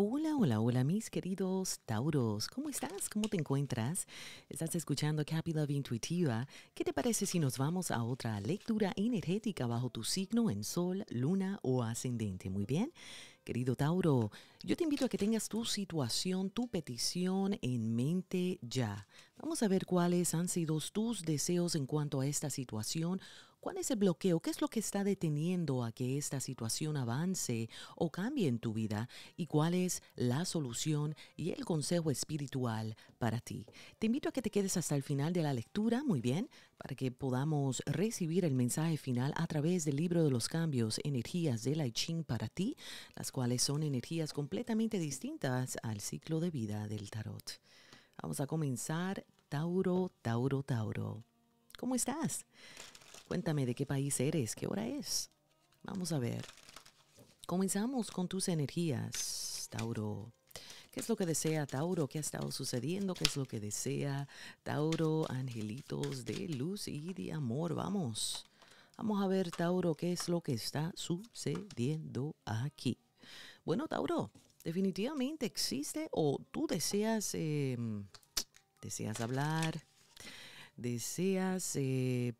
Hola, hola, hola mis queridos Tauros. ¿Cómo estás? ¿Cómo te encuentras? Estás escuchando Happy Love Intuitiva. ¿Qué te parece si nos vamos a otra lectura energética bajo tu signo en sol, luna o ascendente? Muy bien. Querido Tauro, yo te invito a que tengas tu situación, tu petición en mente ya. Vamos a ver cuáles han sido tus deseos en cuanto a esta situación ¿Cuál es el bloqueo? ¿Qué es lo que está deteniendo a que esta situación avance o cambie en tu vida? ¿Y cuál es la solución y el consejo espiritual para ti? Te invito a que te quedes hasta el final de la lectura, muy bien, para que podamos recibir el mensaje final a través del libro de los cambios, energías del I Ching para ti, las cuales son energías completamente distintas al ciclo de vida del tarot. Vamos a comenzar Tauro, Tauro, Tauro. ¿Cómo estás? Cuéntame de qué país eres, qué hora es. Vamos a ver. Comenzamos con tus energías, Tauro. ¿Qué es lo que desea Tauro? ¿Qué ha estado sucediendo? ¿Qué es lo que desea Tauro? Angelitos de luz y de amor. Vamos. Vamos a ver, Tauro, qué es lo que está sucediendo aquí. Bueno, Tauro, definitivamente existe o tú deseas, em, deseas hablar, deseas eh,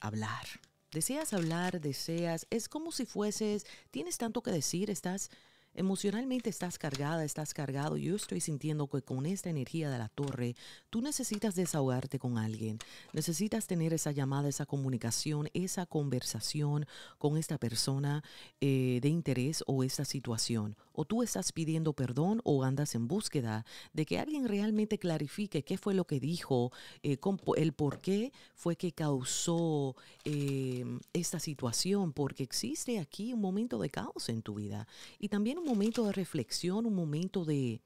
hablar. Deseas hablar, deseas, es como si fueses, tienes tanto que decir, estás emocionalmente estás cargada, estás cargado. Yo estoy sintiendo que con esta energía de la torre, tú necesitas desahogarte con alguien. Necesitas tener esa llamada, esa comunicación, esa conversación con esta persona eh, de interés o esta situación o tú estás pidiendo perdón o andas en búsqueda de que alguien realmente clarifique qué fue lo que dijo, eh, el por qué fue que causó em, esta situación, porque existe aquí un momento de caos en tu vida y también un momento de reflexión, un momento de...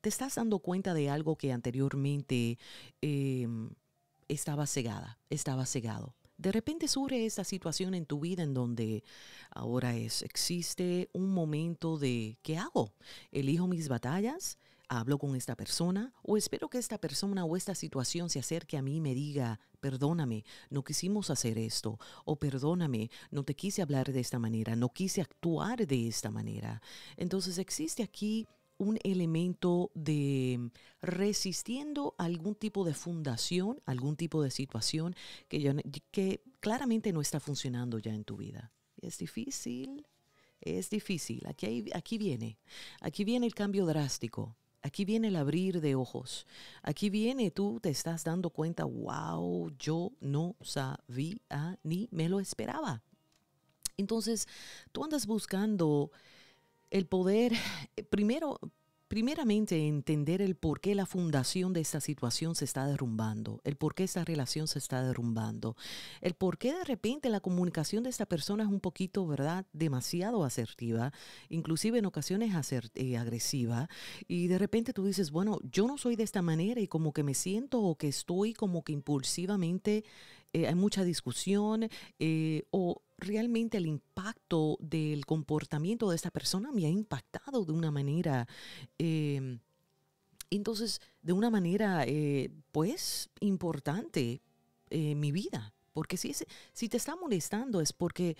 Te estás dando cuenta de algo que anteriormente em, estaba cegada, estaba cegado de repente surge esta situación en tu vida en donde ahora es, existe un momento de, ¿qué hago? ¿Elijo mis batallas? ¿Hablo con esta persona? ¿O espero que esta persona o esta situación se acerque a mí y me diga, perdóname, no quisimos hacer esto? ¿O perdóname, no te quise hablar de esta manera, no quise actuar de esta manera? Entonces existe aquí un elemento de resistiendo algún tipo de fundación, algún tipo de situación que, claramente no está funcionando ya en tu vida. Es difícil, es difícil. Aquí, aquí viene, aquí viene el cambio drástico. Aquí viene el abrir de ojos. Aquí viene tú te estás dando cuenta, wow, yo no sabía ni me lo esperaba. Entonces, tú andas buscando el poder, eh, primero, primeramente entender el por qué la fundación de esta situación se está derrumbando, el por qué esta relación se está derrumbando, el por qué de repente la comunicación de esta persona es un poquito, ¿verdad?, demasiado asertiva, inclusive en ocasiones eh, agresiva, y de repente tú dices, bueno, yo no soy de esta manera y como que me siento o que estoy como que impulsivamente, eh, hay mucha discusión o realmente el impacto del comportamiento de esta persona me ha impactado de una manera, em, entonces, de una manera, eh, pues, importante en eh, mi vida. Porque si, si te está molestando es porque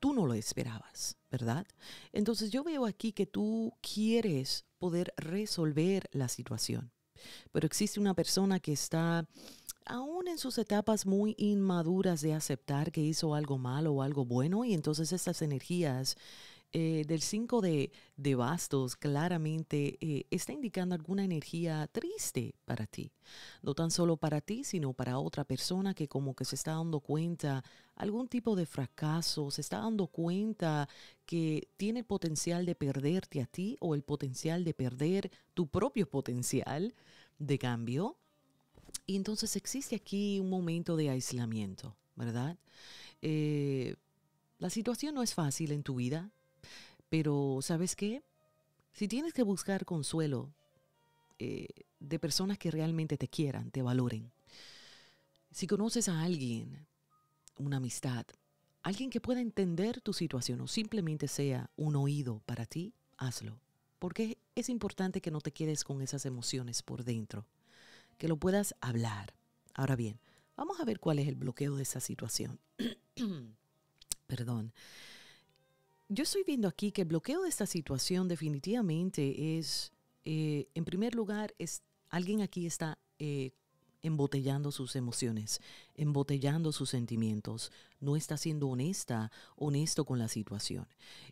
tú no lo esperabas, ¿verdad? Entonces yo veo aquí que tú quieres poder resolver la situación, pero existe una persona que está aún en sus etapas muy inmaduras de aceptar que hizo algo malo o algo bueno, y entonces estas energías eh, del 5 de, bastos claramente eh, está indicando alguna energía triste para ti. No tan solo para ti, sino para otra persona que como que se está dando cuenta algún tipo de fracaso, se está dando cuenta que tiene el potencial de perderte a ti o el potencial de perder tu propio potencial de cambio y entonces existe aquí un momento de aislamiento, ¿verdad? Eh, la situación no es fácil en tu vida, pero ¿sabes qué? Si tienes que buscar consuelo eh, de personas que realmente te quieran, te valoren, si conoces a alguien, una amistad, alguien que pueda entender tu situación o simplemente sea un oído para ti, hazlo. Porque es importante que no te quedes con esas emociones por dentro que lo puedas hablar. Ahora bien, vamos a ver cuál es el bloqueo de esa situación. Perdón. Yo estoy viendo aquí que el bloqueo de esta situación definitivamente es, eh, en primer lugar, es, alguien aquí está eh, embotellando sus emociones, embotellando sus sentimientos, no está siendo honesta, honesto con la situación.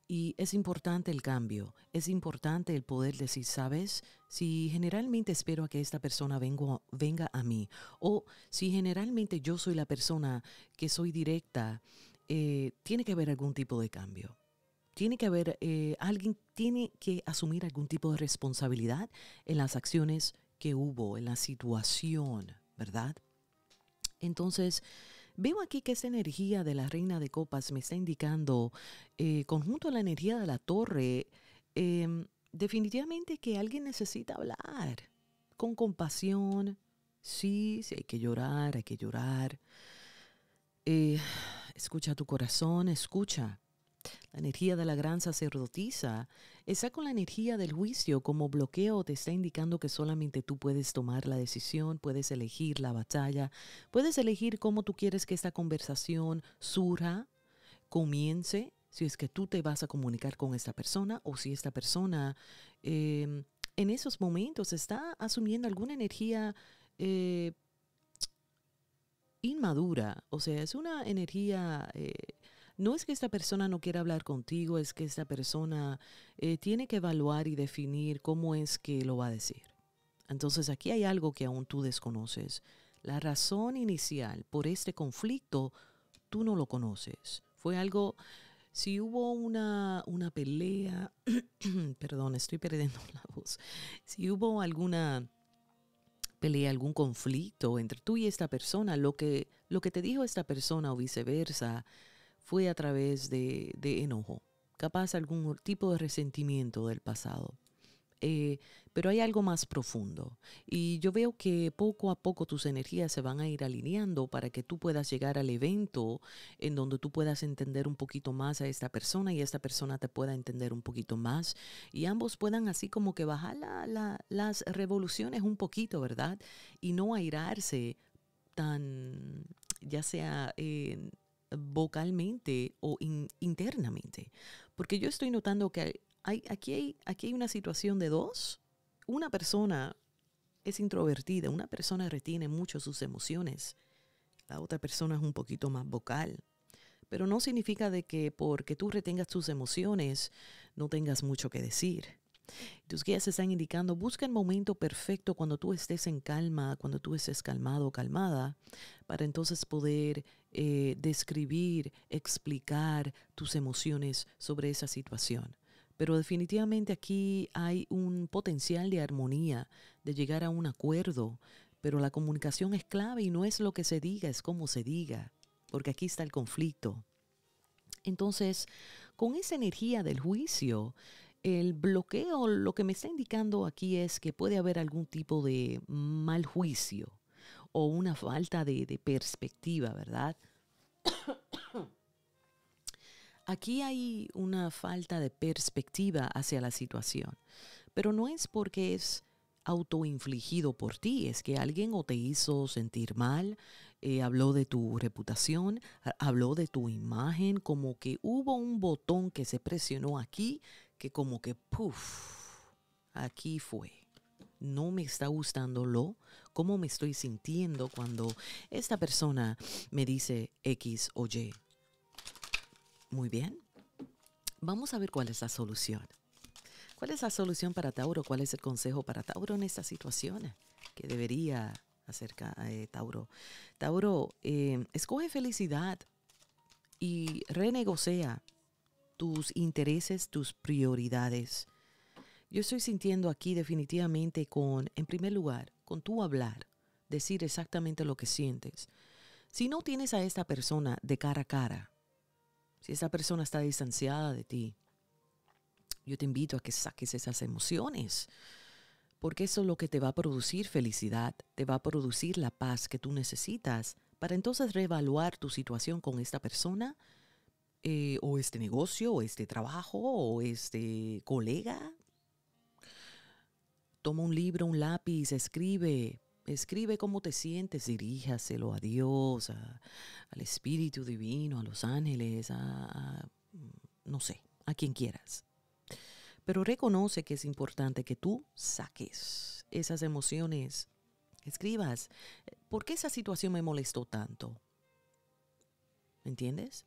Y es importante el cambio, es importante el poder decir, sabes, si generalmente espero a que esta persona venga a mí, o si generalmente yo soy la persona que soy directa, eh, tiene que haber algún tipo de cambio tiene que haber, eh, alguien tiene que asumir algún tipo de responsabilidad en las acciones que hubo, en la situación, ¿verdad? Entonces, veo aquí que esa energía de la reina de copas me está indicando, eh, conjunto a la energía de la torre, em, definitivamente que alguien necesita hablar con compasión. Sí, sí, hay que llorar, hay que llorar. Eh, escucha tu corazón, escucha la energía de la gran sacerdotisa está con la energía del juicio como bloqueo, te está indicando que solamente tú puedes tomar la decisión, puedes elegir la batalla, puedes elegir cómo tú quieres que esta conversación surja, comience, si es que tú te vas a comunicar con esta persona o si esta persona em, en esos momentos está asumiendo alguna energía. Eh, inmadura, o sea, es una energía eh, no es que esta persona no quiera hablar contigo, es que esta persona eh, tiene que evaluar y definir cómo es que lo va a decir. Entonces aquí hay algo que aún tú desconoces. La razón inicial por este conflicto tú no lo conoces. Fue algo, si hubo una, una pelea, perdón, estoy perdiendo la voz, si hubo alguna pelea, algún conflicto entre tú y esta persona, lo que, lo que te dijo esta persona o viceversa, fue a través de, enojo, capaz algún tipo de resentimiento del pasado. Eh, pero hay algo más profundo y yo veo que poco a poco tus energías se van a ir alineando para que tú puedas llegar al evento en donde tú puedas entender un poquito más a esta persona y esta persona te pueda entender un poquito más y ambos puedan así como que bajar las revoluciones un poquito, ¿verdad? Y no airarse tan ya sea vocalmente o internamente. Porque yo estoy notando que hay, aquí, hay, aquí hay una situación de dos. Una persona es introvertida, una persona retiene mucho sus emociones, la otra persona es un poquito más vocal. Pero no significa de que porque tú retengas tus emociones no tengas mucho que decir. Tus guías están indicando, busca el momento perfecto cuando tú estés en calma, cuando tú estés calmado o calmada, para entonces poder eh, describir, explicar tus emociones sobre esa situación. Pero definitivamente aquí hay un potencial de armonía, de llegar a un acuerdo, pero la comunicación es clave y no es lo que se diga, es cómo se diga, porque aquí está el conflicto. Entonces, con esa energía del juicio, el bloqueo lo que me está indicando aquí es que puede haber algún tipo de mal juicio o una falta de, perspectiva, ¿verdad? Aquí hay una falta de perspectiva hacia la situación, pero no es porque es autoinfligido por ti, es que alguien o te hizo sentir mal, eh, habló de tu reputación, habló de tu imagen, como que hubo un botón que se presionó aquí que como que, puff, aquí fue. No me está gustando lo, cómo me estoy sintiendo cuando esta persona me dice X o Y. Muy bien. Vamos a ver cuál es la solución. ¿Cuál es la solución para Tauro? ¿Cuál es el consejo para Tauro en esta situación? ¿Qué debería hacer eh, Tauro. Tauro, eh, escoge felicidad y renegocia tus intereses, tus prioridades. Yo estoy sintiendo aquí definitivamente con, en primer lugar, con tu hablar, decir exactamente lo que sientes. Si no tienes a esta persona de cara a cara, si esa persona está distanciada de ti, yo te invito a que saques esas emociones, porque eso es lo que te va a producir felicidad, te va a producir la paz que tú necesitas para entonces reevaluar tu situación con esta persona eh, o este negocio, o este trabajo, o este colega. Toma un libro, un lápiz, escribe, escribe cómo te sientes, diríjaselo a Dios, al Espíritu Divino, a los ángeles, a, no sé, a quien quieras. Pero reconoce que es importante que tú saques esas emociones, escribas, eh, ¿por qué esa situación me molestó tanto? ¿Me entiendes?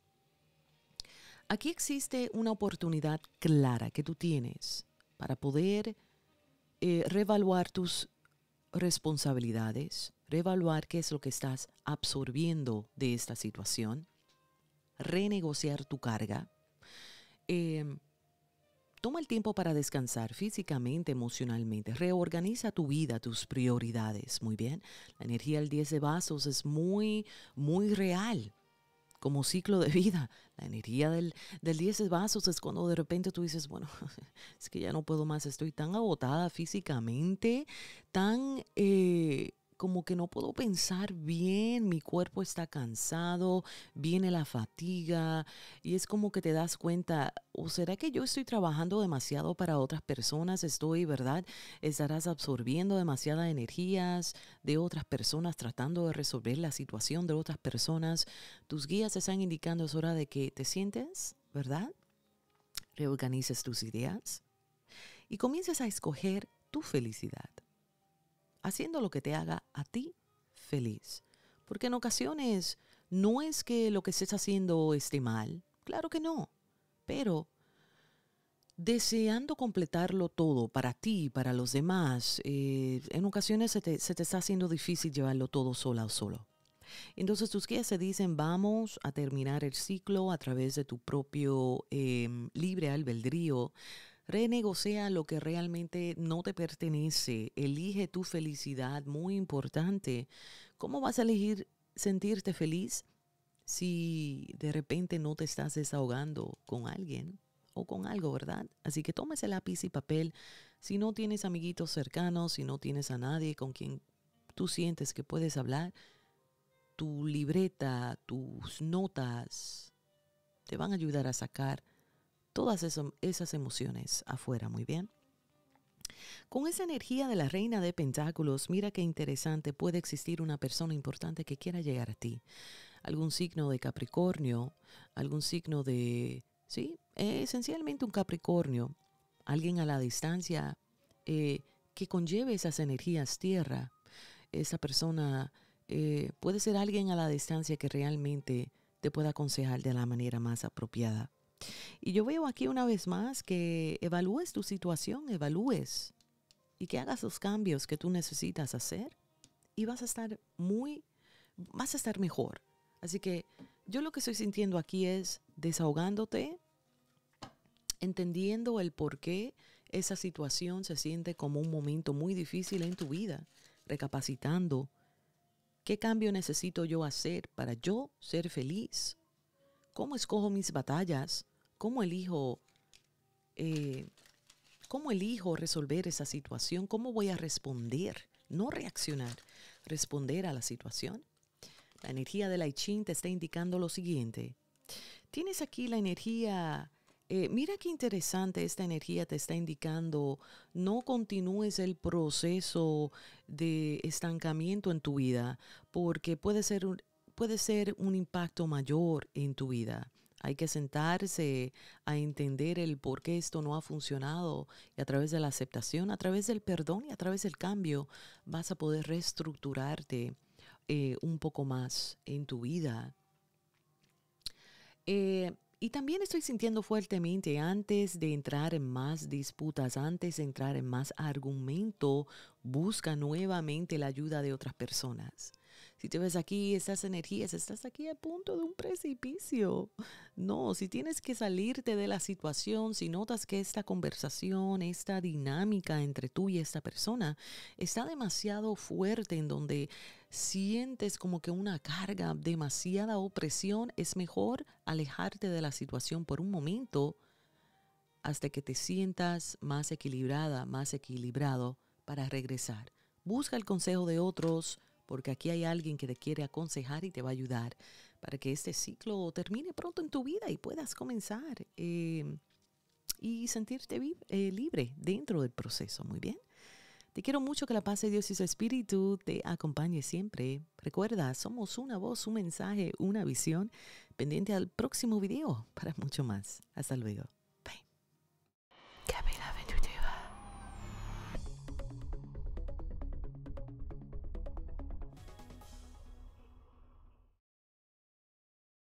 Aquí existe una oportunidad clara que tú tienes para poder eh, reevaluar tus responsabilidades, reevaluar qué es lo que estás absorbiendo de esta situación, renegociar tu carga. Em, toma el tiempo para descansar físicamente, emocionalmente, reorganiza tu vida, tus prioridades, muy bien. La energía del 10 de vasos es muy, muy real como ciclo de vida. La energía del, del 10 vasos es cuando de repente tú dices, bueno, es que ya no puedo más, estoy tan agotada físicamente, tan... Eh, como que no puedo pensar bien, mi cuerpo está cansado, viene la fatiga y es como que te das cuenta, o será que yo estoy trabajando demasiado para otras personas, estoy, ¿verdad? Estarás absorbiendo demasiadas energías de otras personas, tratando de resolver la situación de otras personas. Tus guías te están indicando, es hora de que te sientes, ¿verdad? Reorganices tus ideas y comiences a escoger tu felicidad haciendo lo que te haga a ti feliz. Porque en ocasiones no es que lo que estés haciendo esté mal, claro que no, pero deseando completarlo todo para ti, para los demás, eh, en ocasiones se te, está haciendo difícil llevarlo todo sola o solo. Entonces tus guías se dicen, vamos a terminar el ciclo a través de tu propio eh, libre albedrío, Renegocia lo que realmente no te pertenece. Elige tu felicidad, muy importante. ¿Cómo vas a elegir sentirte feliz si de repente no te estás desahogando con alguien o con algo, verdad? Así que toma el lápiz y papel. Si no tienes amiguitos cercanos, si no tienes a nadie con quien tú sientes que puedes hablar, tu libreta, tus notas te van a ayudar a sacar todas esas emociones afuera, muy bien. Con esa energía de la reina de pentáculos, mira qué interesante, puede existir una persona importante que quiera llegar a ti. Algún signo de Capricornio, algún signo de, sí, esencialmente un Capricornio, alguien a la distancia eh, que conlleve esas energías tierra. Esa persona eh, puede ser alguien a la distancia que realmente te pueda aconsejar de la manera más apropiada. Y yo veo aquí una vez más que evalúes tu situación, evalúes y que hagas los cambios que tú necesitas hacer y vas a estar muy, vas a estar mejor. Así que yo lo que estoy sintiendo aquí es desahogándote, entendiendo el por qué esa situación se siente como un momento muy difícil en tu vida, recapacitando qué cambio necesito yo hacer para yo ser feliz, cómo escojo mis batallas, cómo elijo, eh, elijo resolver esa situación, cómo voy a responder, no reaccionar, responder a la situación. La energía del Ching te está indicando lo siguiente. Tienes aquí la energía eh, mira qué interesante esta energía te está indicando, no continúes el proceso de estancamiento en tu vida, porque puede ser puede ser un impacto mayor en tu vida. Hay que sentarse a entender el por qué esto no ha funcionado y a través de la aceptación, a través del perdón y a través del cambio vas a poder reestructurarte eh, un poco más en tu vida. Eh, y también estoy sintiendo fuertemente antes de entrar en más disputas, antes de entrar en más argumento, busca nuevamente la ayuda de otras personas. Si te ves aquí, esas energías, estás aquí a punto de un precipicio. No, si tienes que salirte de la situación, si notas que esta conversación, esta dinámica entre tú y esta persona está demasiado fuerte en donde sientes como que una carga, demasiada opresión, es mejor alejarte de la situación por un momento hasta que te sientas más equilibrada, más equilibrado para regresar. Busca el consejo de otros, porque aquí hay alguien que te quiere aconsejar y te va a ayudar para que este ciclo termine pronto en tu vida y puedas comenzar em, y sentirte eh, libre dentro del proceso. Muy bien. Te quiero mucho que la paz de Dios y su Espíritu te acompañe siempre. Recuerda, somos una voz, un mensaje, una visión, pendiente al próximo video para mucho más. Hasta luego.